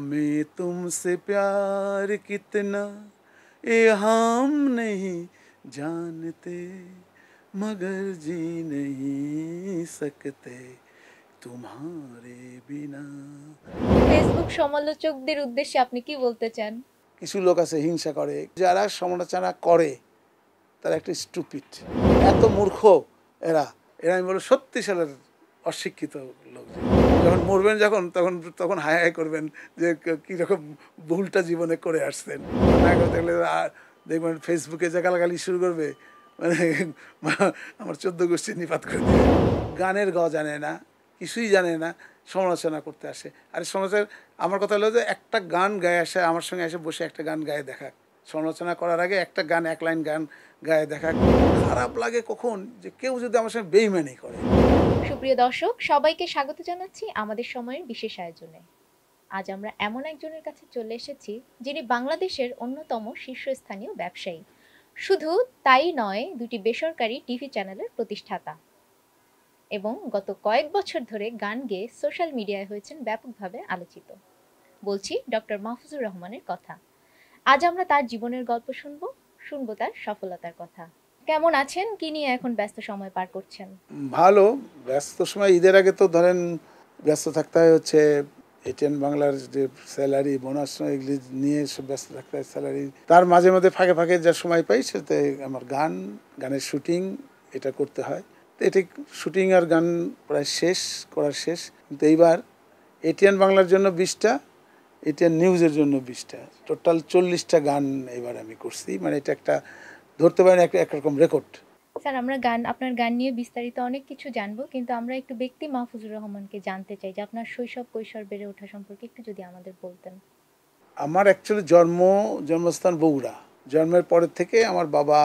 हमें तुमसे प्यार कितना ये हम नहीं जानते मगर जी नहीं सकते তোমারে বিনা ফেসবুক সমালোচকদের উদ্দেশ্যে আপনি কি বলতে চান কিছু লোক আছে হিংসা করে যারা সমালোচনা করে তারা একটা স্টুপিড এত মূর্খ এরা এরা আমি বলো সত্যি সালের অশিক্ষিত লোক যখন মরবেন যখন তখন তখন হায় হায় করবেন যে কীরকম ভুলটা জীবনে করে আসতেন না করতে গেলে আর দেখবেন ফেসবুকে যে গালাগালি শুরু করবে মানে আমার চোদ্দ গোষ্ঠী নিপাত করবে গানের গ জানে না কিছুই জানে না সমালোচনা করতে আসে আর সমালোচনা আমার কথা হলো যে একটা গান গায়ে আসে আমার সঙ্গে এসে বসে একটা গান গায়ে দেখা সমালোচনা করার আগে একটা গান এক লাইন গান গায়ে দেখা খারাপ লাগে কখন যে কেউ যদি আমার সঙ্গে বেইমানি করে সুপ্রিয় দর্শক সবাইকে স্বাগত জানাচ্ছি আমাদের সময়ের বিশেষ আয়োজনে আজ আমরা এমন একজনের কাছে চলে এসেছি যিনি বাংলাদেশের অন্যতম শীর্ষস্থানীয় ব্যবসায়ী শুধু তাই নয় দুটি বেসরকারি টিভি চ্যানেলের প্রতিষ্ঠাতা এবং গত কয়েক বছর ধরে গান গেয়ে সোশ্যাল মিডিয়ায় হয়েছেন ব্যাপকভাবে আলোচিত বলছি ডক্টর মাহফুজুর রহমানের কথা আজ আমরা তার জীবনের গল্প শুনব শুনবো তার সফলতার কথা কেমন আছেন কি নিয়ে এখন ব্যস্ত সময় পার করছেন ভালো ব্যস্ত সময় ঈদের আগে তো ধরেন ব্যস্ত থাকতে হয় হচ্ছে এটিএন বাংলার যে স্যালারি বোনাস এগুলি নিয়ে সব ব্যস্ত থাকতে হয় স্যালারি তার মাঝে মাঝে ফাঁকে ফাঁকে যা সময় পাই সেটাতে আমার গান গানের শুটিং এটা করতে হয় তো এটি শুটিং আর গান প্রায় শেষ করার শেষ কিন্তু এইবার এটিএন বাংলার জন্য বিশটা এটিএন নিউজের জন্য বিশটা টোটাল চল্লিশটা গান এবার আমি করছি মানে এটা একটা ধরতে পারেন একটা একরকম রেকর্ড স্যার আমরা গান আপনার গান নিয়ে বিস্তারিত অনেক কিছু জানবো কিন্তু আমরা একটু ব্যক্তি মাহফুজুর রহমানকে জানতে চাই যে আপনার শৈশব কৈশোর বেড়ে ওঠা সম্পর্কে একটু যদি আমাদের বলতেন আমার অ্যাকচুয়ালি জন্ম জন্মস্থান বগুড়া জন্মের পরের থেকে আমার বাবা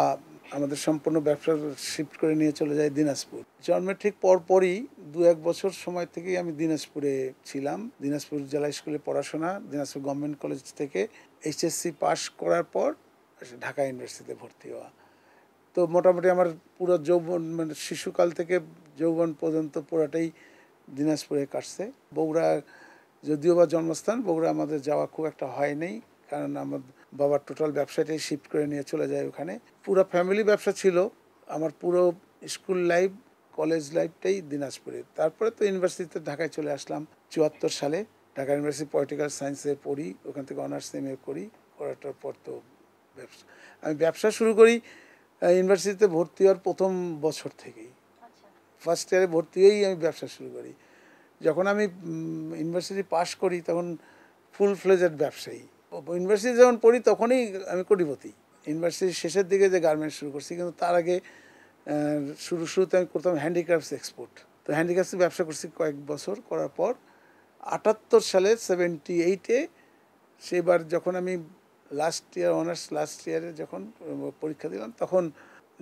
আমাদের সম্পূর্ণ ব্যবসা শিফট করে নিয়ে চলে যায় দিনাজপুর জন্মের ঠিক পরপরই দু এক বছর সময় থেকেই আমি দিনাজপুরে ছিলাম দিনাজপুর জেলা স্কুলে পড়াশোনা দিনাজপুর গভর্নমেন্ট কলেজ থেকে এইচএসসি পাশ করার পর ঢাকা ইউনিভার্সিটিতে ভর্তি হওয়া তো মোটামুটি আমার পুরো যৌবন মানে শিশুকাল থেকে যৌবন পর্যন্ত পুরোটাই দিনাজপুরে কাটছে বগুড়া যদিও বা জন্মস্থান বগুড়া আমাদের যাওয়া খুব একটা হয় নাই কারণ আমার বাবার টোটাল ব্যবসাটাই শিফট করে নিয়ে চলে যায় ওখানে পুরো ফ্যামিলি ব্যবসা ছিল আমার পুরো স্কুল লাইফ কলেজ লাইফটাই দিনাজপুরে তারপরে তো ইউনিভার্সিটিতে ঢাকায় চলে আসলাম চুয়াত্তর সালে ঢাকা ইউনিভার্সিটি পলিটিক্যাল সায়েন্সে পড়ি ওখান থেকে অনার্স এম এ করি করাটার পর তো ব্যবসা আমি ব্যবসা শুরু করি ইউনিভার্সিটিতে ভর্তি হওয়ার প্রথম বছর থেকেই ফার্স্ট আচ্ছা। ইয়ারে ভর্তি হয়েই আমি ব্যবসা শুরু করি যখন আমি ইউনিভার্সিটি পাশ করি তখন ফুল ফ্লেজেড ব্যবসায়ী ইউনিভার্সিটি যখন পড়ি তখনই আমি কোটিপতি ইউনিভার্সিটির শেষের দিকে যে গার্মেন্ট শুরু করছি কিন্তু তার আগে শুরু শুরুতে আমি করতাম হ্যান্ডিক্রাফটস এক্সপোর্ট তো হ্যান্ডিক্রাফটস ব্যবসা করছি কয়েক বছর করার পর আটাত্তর সালে সেভেন্টি এইটে সেবার যখন আমি লাস্ট ইয়ার অনার্স লাস্ট ইয়ারে যখন পরীক্ষা দিলাম তখন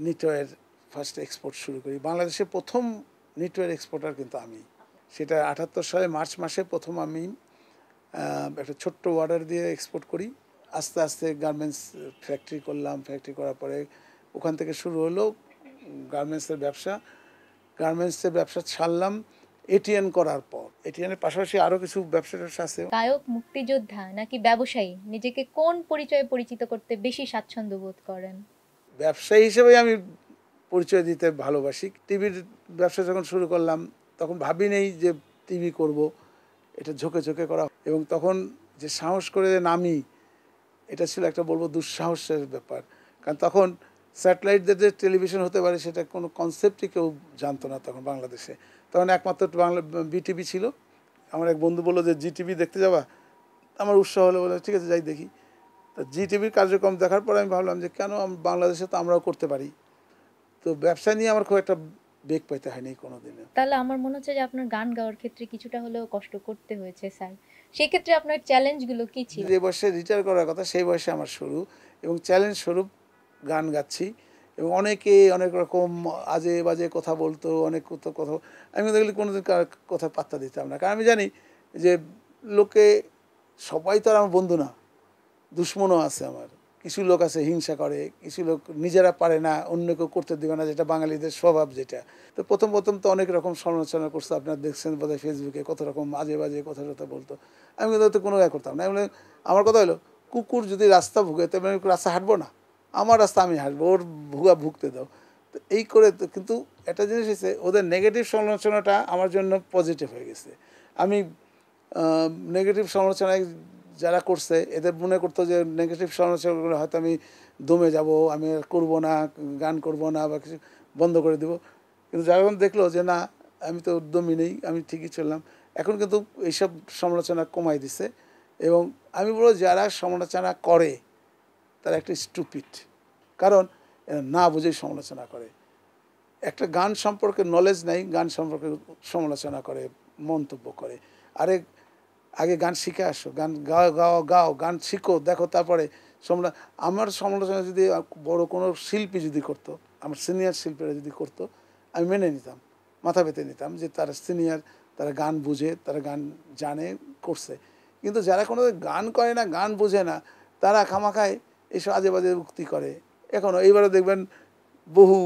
নিটওয়ের ফার্স্ট এক্সপোর্ট শুরু করি বাংলাদেশে প্রথম নিটওয়ের এক্সপোর্টার কিন্তু আমি সেটা আটাত্তর সালে মার্চ মাসে প্রথম আমি একটা ছোট্ট অর্ডার দিয়ে এক্সপোর্ট করি আস্তে আস্তে গার্মেন্টস ফ্যাক্টরি করলাম ফ্যাক্টরি করার পরে ওখান থেকে শুরু হলো গার্মেন্টসের ব্যবসা গার্মেন্টসের ব্যবসা ছাড়লাম এটিএন করার পর এটিএনের পাশাপাশি আরো কিছু ব্যবসা ট্যাবসা আছে গায়ক মুক্তিযোদ্ধা নাকি ব্যবসায়ী নিজেকে কোন পরিচয়ে পরিচিত করতে বেশি স্বাচ্ছন্দ্য বোধ করেন ব্যবসায়ী হিসেবে আমি পরিচয় দিতে ভালোবাসি টিভির ব্যবসা যখন শুরু করলাম তখন ভাবি নেই যে টিভি করব এটা ঝোঁকে ঝোঁকে করা এবং তখন যে সাহস করে নামি এটা ছিল একটা বলবো দুঃসাহসের ব্যাপার কারণ তখন স্যাটেলাইটদের যে টেলিভিশন হতে পারে সেটা কোনো কনসেপ্টই কেউ জানতো না তখন বাংলাদেশে তখন একমাত্র বাংলা বিটিভি ছিল আমার এক বন্ধু বললো যে জিটিভি দেখতে যাবা আমার উৎসাহ হলো বলে ঠিক আছে যাই দেখি তা জি টিভির কার্যক্রম দেখার পর আমি ভাবলাম যে কেন বাংলাদেশে তো আমরাও করতে পারি তো ব্যবসা নিয়ে আমার খুব একটা বেগ পাইতে হয়নি কোনো দিনে তাহলে আমার মনে হচ্ছে যে আপনার গান গাওয়ার ক্ষেত্রে কিছুটা হলেও কষ্ট করতে হয়েছে স্যার সেক্ষেত্রে আপনার চ্যালেঞ্জগুলো কী ছিল যে বয়সে রিটায়ার করার কথা সেই বয়সে আমার শুরু এবং চ্যালেঞ্জ স্বরূপ গান গাচ্ছি এবং অনেকে অনেক রকম আজে বাজে কথা বলতো অনেক কত কথা আমি কিন্তু এগুলি কার কথা পাত্তা দিতাম না কারণ আমি জানি যে লোকে সবাই তো আর আমার বন্ধু না দুশ্মনও আছে আমার কিছু লোক আছে হিংসা করে কিছু লোক নিজেরা পারে না অন্য কেউ করতে দেবে না যেটা বাঙালিদের স্বভাব যেটা তো প্রথম প্রথম তো অনেক রকম সমালোচনা করছে আপনার দেখছেন বোধহয় ফেসবুকে কত রকম আজে বাজে কথা টথা বলতো আমি কিন্তু কোনো ইয়ে করতাম না আমার কথা হলো কুকুর যদি রাস্তা ভুগে তবে আমি রাস্তা হাঁটবো না আমার রাস্তা আমি হাসবো ওর ভুয়া ভুগতে দাও তো এই করে তো কিন্তু একটা জিনিস হচ্ছে ওদের নেগেটিভ সমালোচনাটা আমার জন্য পজিটিভ হয়ে গেছে আমি নেগেটিভ সমালোচনায় যারা করছে এদের মনে করতো যে নেগেটিভ সমালোচনাগুলো হয়তো আমি দমে যাব আমি আর করবো না গান করব না বা কিছু বন্ধ করে দেব কিন্তু যখন দেখলো যে না আমি তো দমি নেই আমি ঠিকই চললাম এখন কিন্তু এইসব সমালোচনা কমাই দিছে এবং আমি বলবো যারা সমালোচনা করে তারা একটা স্টুপিট কারণ না বুঝে সমালোচনা করে একটা গান সম্পর্কে নলেজ নেই গান সম্পর্কে সমালোচনা করে মন্তব্য করে আরে আগে গান শিখে আসো গান গাও গাও গাও গান শিখো দেখো তারপরে সমালোচনা আমার সমালোচনা যদি বড় কোনো শিল্পী যদি করতো আমার সিনিয়র শিল্পীরা যদি করতো আমি মেনে নিতাম মাথা পেতে নিতাম যে তারা সিনিয়র তারা গান বুঝে তারা গান জানে করছে কিন্তু যারা কোনো গান করে না গান বোঝে না তারা খামাখায় এইসব আজে বাজে উক্তি করে এখনও এইবারে দেখবেন বহু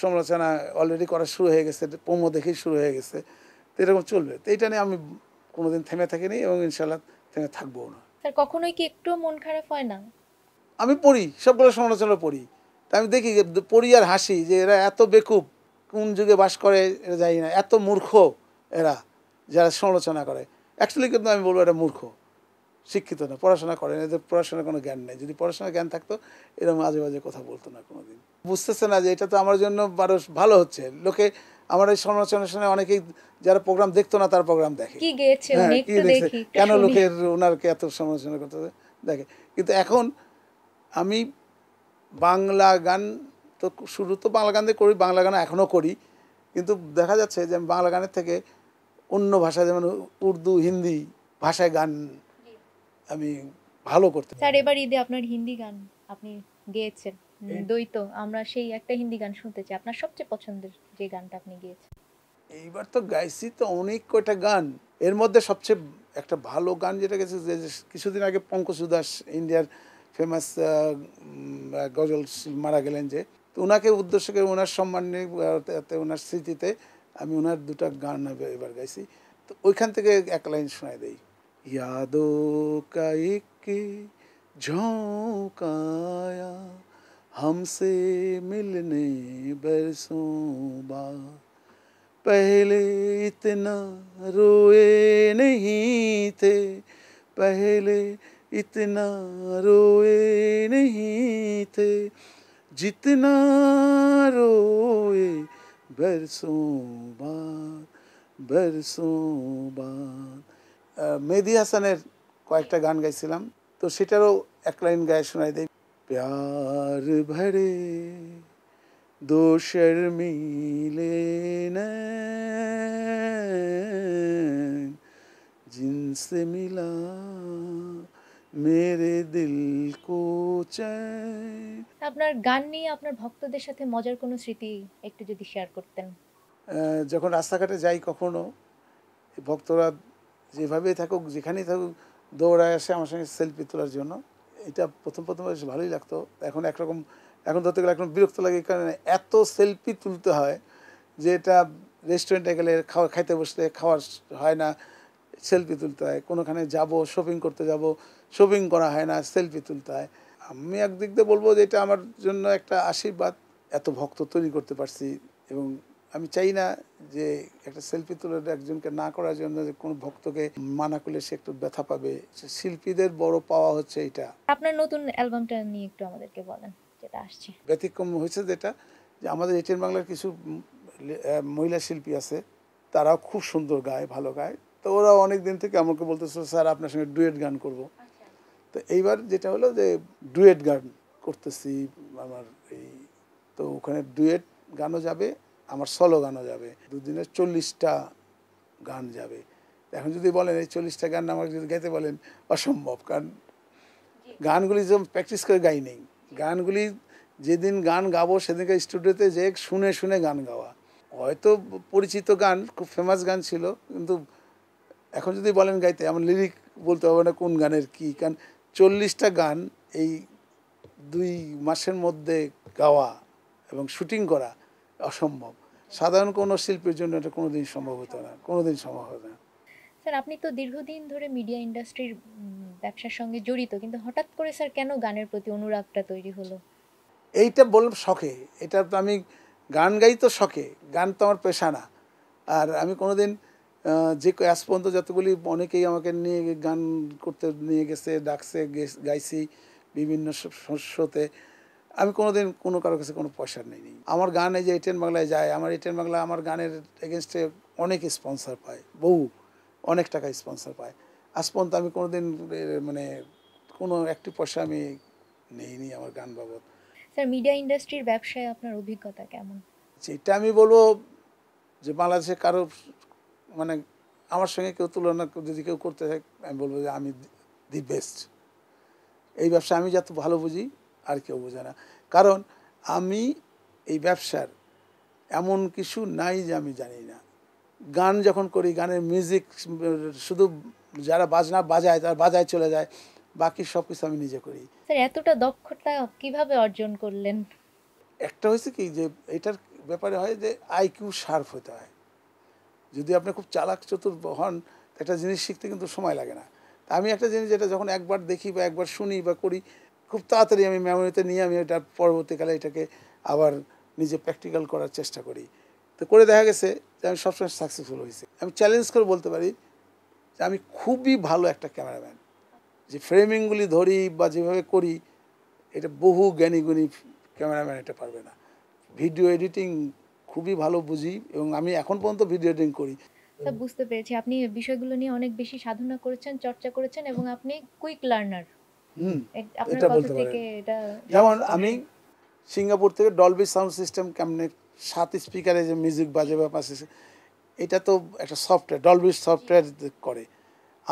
সমালোচনা অলরেডি করা শুরু হয়ে গেছে পোমো দেখেই শুরু হয়ে গেছে তো এরকম চলবে তো এটা নিয়ে আমি কোনো দিন থেমে থাকিনি এবং ইনশাল্লাহ থেমে থাকবো না স্যার কখনোই কি একটু মন খারাপ হয় না আমি পড়ি সবগুলো সমালোচনা পড়ি তা আমি দেখি পড়ি আর হাসি যে এরা এত বেকুব কোন যুগে বাস করে এরা জানি না এত মূর্খ এরা যারা সমালোচনা করে অ্যাকচুয়ালি কিন্তু আমি বলবো এটা মূর্খ শিক্ষিত না পড়াশোনা করেন এদের পড়াশোনার কোনো জ্ঞান নেই যদি পড়াশোনার জ্ঞান থাকতো এরকম আজে বাজে কথা বলতো না কোনো দিন বুঝতেছে না যে এটা তো আমার জন্য বারো ভালো হচ্ছে লোকে আমার এই সমালোচনার সঙ্গে অনেকেই যারা প্রোগ্রাম দেখতো না তার প্রোগ্রাম দেখে কি গেয়েছে হ্যাঁ, কি দেখে কেন লোকের ওনারকে এত সমালোচনা করতে দেখে কিন্তু এখন আমি বাংলা গান তো শুরু তো বাংলা গান দিয়ে করি বাংলা গান এখনও করি কিন্তু দেখা যাচ্ছে যে আমি বাংলা গানের থেকে অন্য ভাষা যেমন উর্দু হিন্দি ভাষায় গান আমি ভালো করতে স্যার এবার ঈদে আপনার হিন্দি গান আপনি গেয়েছেন দ্বৈত আমরা সেই একটা হিন্দি গান শুনতে চাই আপনার সবচেয়ে পছন্দের যে গানটা আপনি গেয়েছেন এইবার তো গাইছি তো অনেক কয়টা গান এর মধ্যে সবচেয়ে একটা ভালো গান যেটা গেছে যে কিছুদিন আগে পঙ্কজ দাস ইন্ডিয়ার ফেমাস গজল মারা গেলেন যে তো ওনাকে উদ্দেশ্য করে ওনার সম্মানে ওনার স্মৃতিতে আমি ওনার দুটা গান এবার গাইছি তো ওইখান থেকে এক লাইন শোনাই দেই यादों का एक झोंकाया हमसे मिलने बरसों बा पहले इतना रोए नहीं थे पहले इतना रोए नहीं थे जितना रोए बरसों बाद बरसों बाद মেহেদি হাসানের কয়েকটা গান গাইছিলাম তো সেটারও এক লাইন গায়ে শোনাই দেয় প্যার ভরে দোষের মিলে জিনসে মিলা মেরে দিল কো আপনার গান নিয়ে আপনার ভক্তদের সাথে মজার কোনো স্মৃতি একটু যদি শেয়ার করতেন যখন রাস্তাঘাটে যাই কখনো ভক্তরা যেভাবেই থাকুক যেখানেই থাকুক দৌড়ায় আসে আমার সঙ্গে সেলফি তোলার জন্য এটা প্রথম প্রথম বেশ ভালোই লাগতো এখন একরকম এখন ধরতে গেলে এখন বিরক্ত লাগে কারণ এত সেলফি তুলতে হয় যে এটা রেস্টুরেন্টে গেলে খাওয়া খাইতে বসলে খাওয়ার হয় না সেলফি তুলতে হয় কোনোখানে যাব শপিং করতে যাব শপিং করা হয় না সেলফি তুলতে হয় আমি একদিক দিয়ে বলবো যে এটা আমার জন্য একটা আশীর্বাদ এত ভক্ত তৈরি করতে পারছি এবং আমি চাই না যে একটা সেলফি তুলে একজনকে না করার জন্য যে কোনো ভক্তকে মানা করলে সে একটু ব্যথা পাবে শিল্পীদের বড় পাওয়া হচ্ছে এটা আপনার নতুন অ্যালবামটা নিয়ে একটু আমাদেরকে বলেন যেটা আসছে ব্যতিক্রম হয়েছে যেটা যে আমাদের এটিএন বাংলার কিছু মহিলা শিল্পী আছে তারাও খুব সুন্দর গায় ভালো গায় তো ওরা অনেক দিন থেকে আমাকে বলতেছিল স্যার আপনার সঙ্গে ডুয়েট গান করব আচ্ছা। তো এইবার যেটা হলো যে ডুয়েট গান করতেছি আমার এই তো ওখানে ডুয়েট গানও যাবে আমার সলো গানও যাবে দুদিনের চল্লিশটা গান যাবে এখন যদি বলেন এই চল্লিশটা গান আমাকে যদি গাইতে বলেন অসম্ভব কারণ গানগুলি যেমন প্র্যাকটিস করে গাই নেই গানগুলি যেদিন গান গাবো সেদিনকে স্টুডিওতে যে শুনে শুনে গান গাওয়া হয়তো পরিচিত গান খুব ফেমাস গান ছিল কিন্তু এখন যদি বলেন গাইতে আমার লিরিক বলতে হবে না কোন গানের কি কারণ চল্লিশটা গান এই দুই মাসের মধ্যে গাওয়া এবং শুটিং করা অসম্ভব সাধারণ কোনো শিল্পের জন্য এটা কোনোদিন সম্ভব হতো না কোনোদিন সম্ভব হতো না স্যার আপনি তো দীর্ঘদিন ধরে মিডিয়া ইন্ডাস্ট্রির ব্যবসার সঙ্গে জড়িত কিন্তু হঠাৎ করে স্যার কেন গানের প্রতি অনুরাগটা তৈরি হলো এইটা বললাম শখে এটা তো আমি গান গাই তো শখে গান তো আমার পেশা না আর আমি কোনোদিন যে আজ পর্যন্ত যতগুলি অনেকেই আমাকে নিয়ে গান করতে নিয়ে গেছে ডাকছে গাইছি বিভিন্ন শোতে আমি কোনোদিন কোনো কারো কাছে কোনো পয়সা নিইনি আমার গান এই যে এটেন বাংলায় যায় আমার এটেন বাংলা আমার গানের এগেনস্টে অনেক স্পন্সার পায় বহু অনেক টাকা স্পন্সার পায় আজ পর্যন্ত আমি কোনোদিন মানে কোনো একটি পয়সা আমি নিইনি আমার গান বাবদ স্যার মিডিয়া ইন্ডাস্ট্রির ব্যবসায় আপনার অভিজ্ঞতা কেমন যেটা আমি বলবো যে বাংলাদেশে কারো মানে আমার সঙ্গে কেউ তুলনা যদি কেউ করতে চায় আমি বলবো যে আমি দি বেস্ট এই ব্যবসা আমি যত ভালো বুঝি আর কেউ বোঝে না কারণ আমি এই ব্যবসার এমন কিছু নাই যে আমি জানি না গান যখন করি গানের মিউজিক শুধু যারা বাজনা বাজায় তারা বাজায় চলে যায় বাকি সব কিছু আমি নিজে করি এতটা দক্ষতা কিভাবে অর্জন করলেন একটা হয়েছে কি যে এটার ব্যাপারে হয় যে আইকিউ শার্প হতে হয় যদি আপনি খুব চালাক চতুর হন একটা জিনিস শিখতে কিন্তু সময় লাগে না আমি একটা জিনিস যেটা যখন একবার দেখি বা একবার শুনি বা করি খুব তাড়াতাড়ি আমি মেমোরিতে নিয়ে আমি এটা পরবর্তীকালে এটাকে আবার নিজে প্র্যাকটিক্যাল করার চেষ্টা করি তো করে দেখা গেছে যে আমি সবসময় সাকসেসফুল হয়েছি আমি চ্যালেঞ্জ করে বলতে পারি যে আমি খুবই ভালো একটা ক্যামেরাম্যান যে ফ্রেমিংগুলি ধরি বা যেভাবে করি এটা বহু জ্ঞানীগুণী ক্যামেরাম্যান এটা পারবে না ভিডিও এডিটিং খুবই ভালো বুঝি এবং আমি এখন পর্যন্ত ভিডিও এডিটিং করি বুঝতে পেরেছি আপনি বিষয়গুলো নিয়ে অনেক বেশি সাধনা করেছেন চর্চা করেছেন এবং আপনি কুইক লার্নার এটা বলতে পারেন যেমন আমি সিঙ্গাপুর থেকে ডলবি সাউন্ড সিস্টেম কেমনে সাত স্পিকারে যে মিউজিক বাজে বা পাশে এটা তো একটা সফটওয়্যার ডলবি সফটওয়্যার করে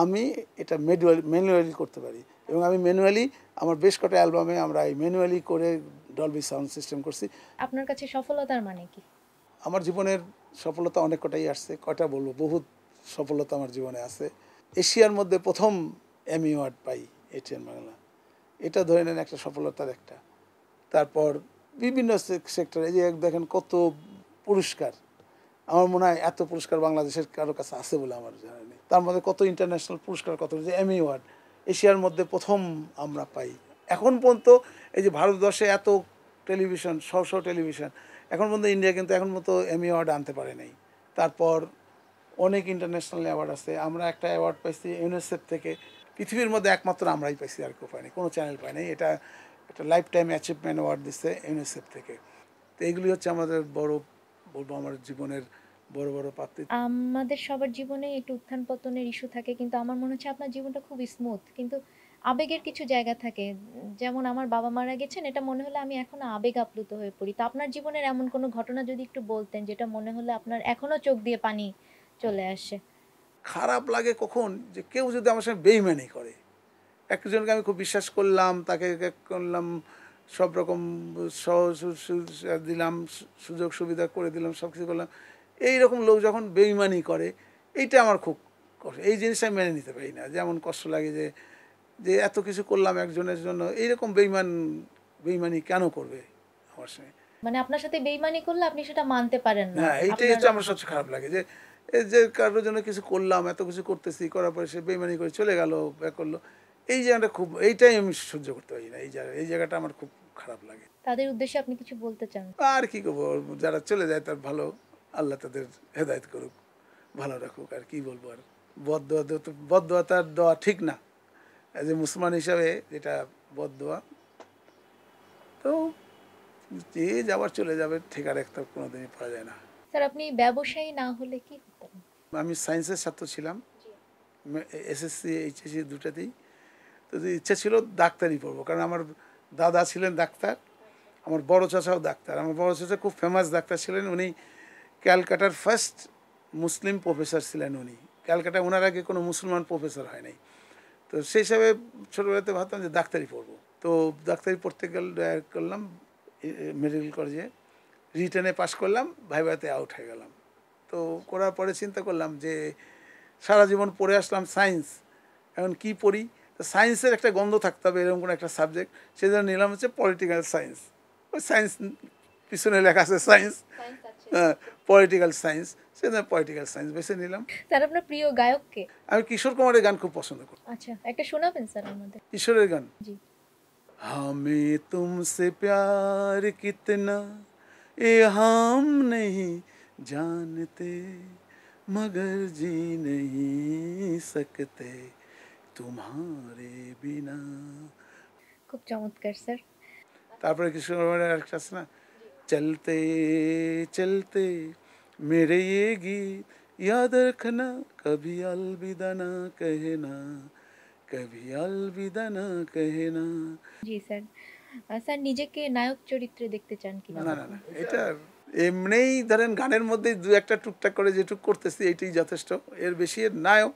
আমি এটা ম্যানুয়ালি ম্যানুয়ালি করতে পারি এবং আমি ম্যানুয়ালি আমার বেশ কটা অ্যালবামে আমরা এই ম্যানুয়ালি করে ডলবি সাউন্ড সিস্টেম করছি আপনার কাছে সফলতার মানে কি আমার জীবনের সফলতা অনেক কটাই আসছে কটা বলবো বহুত সফলতা আমার জীবনে আছে এশিয়ার মধ্যে প্রথম এমি অ্যাওয়ার্ড পাই এটিএন বাংলা এটা ধরে নেন একটা সফলতার একটা তারপর বিভিন্ন সেক্টর এই যে দেখেন কত পুরস্কার আমার মনে হয় এত পুরস্কার বাংলাদেশের কারো কাছে আছে বলে আমার জানা নেই তার মধ্যে কত ইন্টারন্যাশনাল পুরস্কার কত যে এমি ওয়ার্ড এশিয়ার মধ্যে প্রথম আমরা পাই এখন পর্যন্ত এই যে ভারতবর্ষে এত টেলিভিশন শো শো টেলিভিশন এখন পর্যন্ত ইন্ডিয়া কিন্তু এখন মতো এমি অ্যাওয়ার্ড আনতে পারে নাই তারপর অনেক ইন্টারন্যাশনাল অ্যাওয়ার্ড আছে আমরা একটা অ্যাওয়ার্ড পাইছি ইউনিসেফ থেকে পৃথিবীর মধ্যে একমাত্র আমরাই পাইছি আর কেউ পাইনি কোনো চ্যানেল পাইনি এটা একটা লাইফ টাইম অ্যাচিভমেন্ট অ্যাওয়ার্ড দিচ্ছে ইউনিসেফ থেকে তো এগুলি হচ্ছে আমাদের বড় বলবো আমার জীবনের বড় বড় পাত্র আমাদের সবার জীবনে একটু উত্থান পতনের ইস্যু থাকে কিন্তু আমার মনে হচ্ছে আপনার জীবনটা খুব স্মুথ কিন্তু আবেগের কিছু জায়গা থাকে যেমন আমার বাবা মারা গেছেন এটা মনে হলে আমি এখনো আবেগ আপ্লুত হয়ে পড়ি তো আপনার জীবনের এমন কোনো ঘটনা যদি একটু বলতেন যেটা মনে হলে আপনার এখনো চোখ দিয়ে পানি চলে আসে খারাপ লাগে কখন যে কেউ যদি আমার সঙ্গে বেইমানি করে একজনকে আমি খুব বিশ্বাস করলাম তাকে করলাম সব রকম সহজ দিলাম সুযোগ সুবিধা করে দিলাম সব কিছু করলাম এই রকম লোক যখন বেইমানি করে এইটা আমার খুব কষ্ট এই জিনিস আমি মেনে নিতে পারি না যেমন কষ্ট লাগে যে যে এত কিছু করলাম একজনের জন্য এইরকম বেইমান বেইমানি কেন করবে আমার সঙ্গে মানে আপনার সাথে বেইমানি করলে আপনি সেটা মানতে পারেন না হ্যাঁ, এইটাই হচ্ছে আমার সবচেয়ে খারাপ লাগে যে এই যে কারোর জন্য কিছু করলাম এত কিছু করতেছি করার পরে সে বেমানি করে চলে গেল ব্যাক করলো এই জায়গাটা খুব এইটাই আমি সহ্য করতে পারি না এই জায়গা এই জায়গাটা আমার খুব খারাপ লাগে তাদের উদ্দেশ্যে আপনি কিছু বলতে চান আর কি করবো যারা চলে যায় তার ভালো আল্লাহ তাদের হেদায়ত করুক ভালো রাখুক আর কি বলবো আর বদোয়া তো বদ দোয়া দেওয়া ঠিক না এজ এ মুসলমান হিসাবে যেটা বদোয়া তো যে যাবার চলে যাবে ঠিকার একটা কোনোদিনই পাওয়া যায় না স্যার আপনি ব্যবসায়ী না হলে কি হতেন আমি সায়েন্সের ছাত্র ছিলাম এসএসসি এইচএসসি দুটাতেই তো ইচ্ছা ছিল ডাক্তারি পড়বো কারণ আমার দাদা ছিলেন ডাক্তার আমার বড় চাচাও ডাক্তার আমার বড় চাচা খুব ফেমাস ডাক্তার ছিলেন উনি ক্যালকাটার ফার্স্ট মুসলিম প্রফেসর ছিলেন উনি ক্যালকাটা ওনার আগে কোনো মুসলমান প্রফেসর হয় নাই তো সেই হিসাবে ছোটোবেলাতে ভাবতাম যে ডাক্তারি পড়বো তো ডাক্তারি পড়তে গেলে করলাম মেডিকেল কলেজে রিটার্নে পাশ করলাম ভাইভাতে আউট হয়ে গেলাম তো করার পরে চিন্তা করলাম যে সারা জীবন পড়ে আসলাম সায়েন্স এখন কি পড়ি সায়েন্সের একটা গন্ধ থাকতে হবে এরকম কোনো একটা সাবজেক্ট সেই জন্য নিলাম হচ্ছে পলিটিক্যাল সায়েন্স ওই সায়েন্স পিছনে লেখা আছে সায়েন্স পলিটিক্যাল সায়েন্স সেই জন্য পলিটিক্যাল সায়েন্স বেছে নিলাম স্যার আপনার প্রিয় গায়ক কে আমি কিশোর কুমারের গান খুব পছন্দ করি আচ্ছা একটা শোনাবেন স্যার আমাদের কিশোরের গান জি हमें तुमसे প্যার कितना ये हम नहीं जानते मगर जी नहीं सकते तुम्हारे बिना খুব চমৎকার স্যার তারপরে কৃষ্ণকুমারের একটা আছে না चलते চলতে मेरे ये गीत याद रखना कभी अलविदा ना कहना कभी अलविदा ना कहना जी सर স্যার নিজেকে নায়ক চরিত্রে দেখতে চান কি না না না এটা এমনিই ধরেন গানের মধ্যে দু একটা টুকটাক করে যেটুক করতেছি এটাই যথেষ্ট এর বেশি নায়ক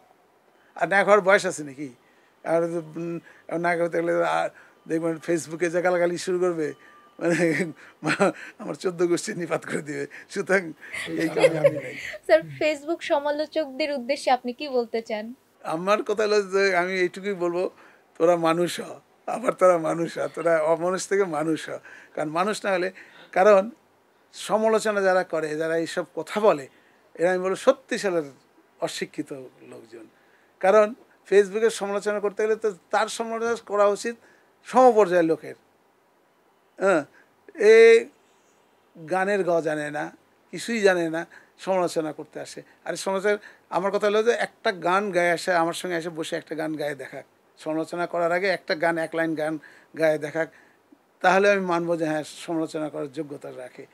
আর নায়ক হওয়ার বয়স আছে নাকি আর নায়ক হতে গেলে দেখবেন ফেসবুকে যে গালাগালি শুরু করবে মানে আমার চোদ্দ গোষ্ঠী নিপাত করে দিবে সুতরাং স্যার ফেসবুক সমালোচকদের উদ্দেশ্যে আপনি কি বলতে চান আমার কথা হলো যে আমি এইটুকুই বলবো তোরা মানুষ হ আবার তারা মানুষ হয় তোরা অমানুষ থেকে মানুষ হয় কারণ মানুষ না হলে কারণ সমালোচনা যারা করে যারা এইসব কথা বলে এরা আমি সত্যি সালের অশিক্ষিত লোকজন কারণ ফেসবুকে সমালোচনা করতে গেলে তো তার সমালোচনা করা উচিত সমপর্যায়ের লোকের হ্যাঁ এ গানের গ জানে না কিছুই জানে না সমালোচনা করতে আসে আর সমালোচনা আমার কথা হলো যে একটা গান গায়ে আসে আমার সঙ্গে এসে বসে একটা গান গায়ে দেখা সমালোচনা করার আগে একটা গান এক লাইন গান গায়ে দেখা তাহলে আমি মানবো যে হ্যাঁ সমালোচনা করার যোগ্যতা রাখে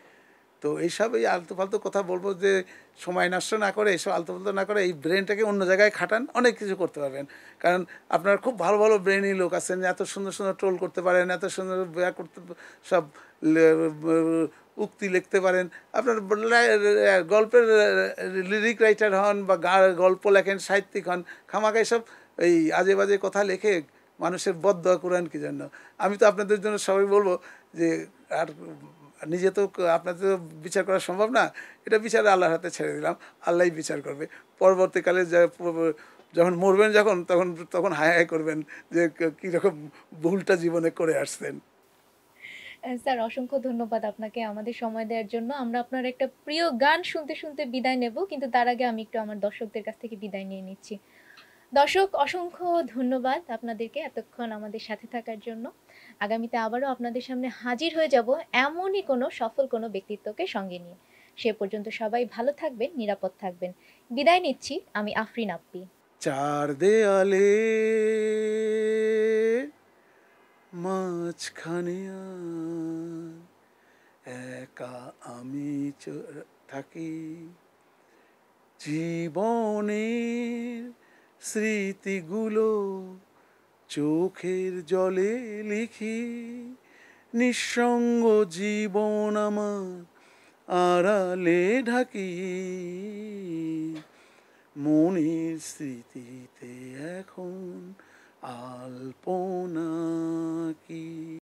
তো এইসব এই আলতু ফালতু কথা বলবো যে সময় নষ্ট না করে এইসব আলতু ফালতু না করে এই ব্রেনটাকে অন্য জায়গায় খাটান অনেক কিছু করতে পারবেন কারণ আপনার খুব ভালো ভালো ব্রেনই লোক আছেন এত সুন্দর সুন্দর ট্রোল করতে পারেন এত সুন্দর ব্যা করতে সব উক্তি লিখতে পারেন আপনার গল্পের লিরিক রাইটার হন বা গল্প লেখেন সাহিত্যিক হন খামাকা এসব এই আজে বাজে কথা লেখে মানুষের বদ কোরআন কি জন্য আমি তো আপনাদের জন্য সবাই বলবো যে আর নিজে তো আপনাদের তো বিচার করা সম্ভব না এটা বিচার আল্লাহর হাতে ছেড়ে দিলাম আল্লাহই বিচার করবে পরবর্তীকালে যখন মরবেন যখন তখন তখন হায় হায় করবেন যে কীরকম ভুলটা জীবনে করে আসতেন স্যার অসংখ্য ধন্যবাদ আপনাকে আমাদের সময় দেওয়ার জন্য আমরা আপনার একটা প্রিয় গান শুনতে শুনতে বিদায় নেব কিন্তু তার আগে আমি একটু আমার দর্শকদের কাছ থেকে বিদায় নিয়ে নিচ্ছি দর্শক অসংখ্য ধন্যবাদ আপনাদেরকে এতক্ষণ আমাদের সাথে থাকার জন্য আগামীতে আবারও আপনাদের সামনে হাজির হয়ে যাব এমনই কোনো সফল কোনো ব্যক্তিত্বকে সঙ্গে নিয়ে সে পর্যন্ত সবাই ভালো থাকবেন নিরাপদ থাকবেন বিদায় নিচ্ছি আমি আফরিন আপ্পি চার দেয়ালে মাঝখানে একা আমি থাকি জীবনের স্মৃতিগুলো চোখের জলে লিখি নিঃসঙ্গ জীবন আমার আড়ালে ঢাকি মনের স্মৃতিতে এখন আলপনা কি